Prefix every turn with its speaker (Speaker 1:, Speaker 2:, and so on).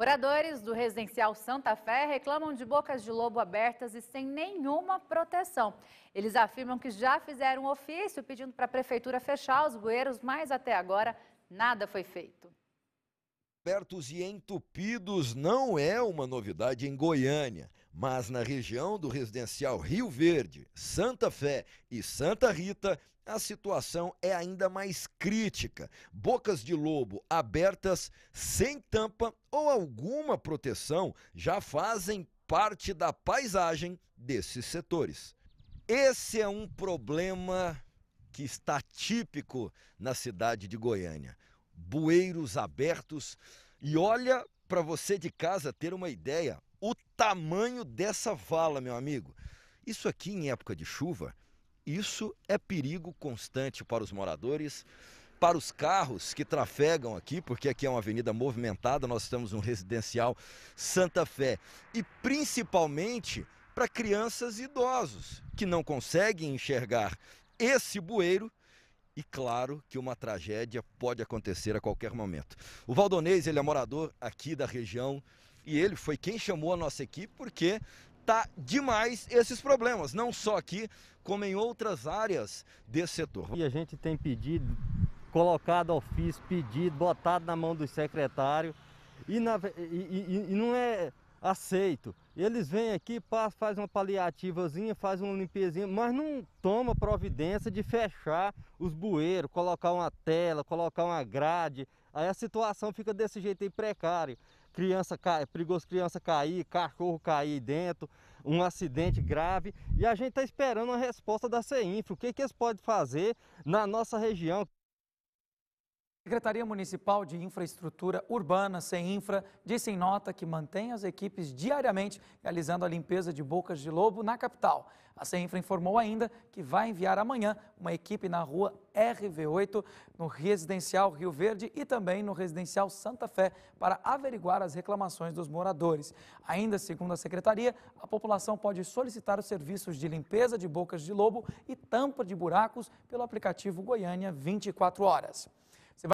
Speaker 1: Moradores do residencial Santa Fé reclamam de bocas de lobo abertas e sem nenhuma proteção. Eles afirmam que já fizeram um ofício pedindo para a prefeitura fechar os bueiros, mas até agora nada foi feito.
Speaker 2: Abertos e entupidos não é uma novidade em Goiânia. Mas na região do residencial Rio Verde, Santa Fé e Santa Rita, a situação é ainda mais crítica. Bocas de lobo abertas, sem tampa ou alguma proteção, já fazem parte da paisagem desses setores. Esse é um problema que está típico na cidade de Goiânia. Bueiros abertos. E olha, para você de casa ter uma ideia, o tamanho dessa vala, meu amigo. Isso aqui em época de chuva, isso é perigo constante para os moradores, para os carros que trafegam aqui, porque aqui é uma avenida movimentada, nós estamos no residencial Santa Fé, e principalmente para crianças e idosos que não conseguem enxergar esse bueiro e claro que uma tragédia pode acontecer a qualquer momento. O Valdonês, ele é morador aqui da região e ele foi quem chamou a nossa equipe porque tá demais esses problemas, não só aqui, como em outras áreas desse setor. E a gente tem pedido,
Speaker 3: colocado ofício, pedido, botado na mão do secretário e, na, e, e, e não é aceito. Eles vêm aqui, fazem faz uma paliativazinha, faz uma limpezinha, mas não toma providência de fechar os bueiros, colocar uma tela, colocar uma grade. Aí a situação fica desse jeito aí precário criança cair é perigoso criança cair, cachorro cair dentro, um acidente grave. E a gente está esperando a resposta da CEINF, o que, que eles podem fazer na nossa região.
Speaker 4: Secretaria Municipal de Infraestrutura Urbana, sem infra, disse em nota que mantém as equipes diariamente realizando a limpeza de bocas de lobo na capital. A Seinfra informou ainda que vai enviar amanhã uma equipe na rua RV8, no residencial Rio Verde e também no residencial Santa Fé para averiguar as reclamações dos moradores. Ainda segundo a secretaria, a população pode solicitar os serviços de limpeza de bocas de lobo e tampa de buracos pelo aplicativo Goiânia 24 horas.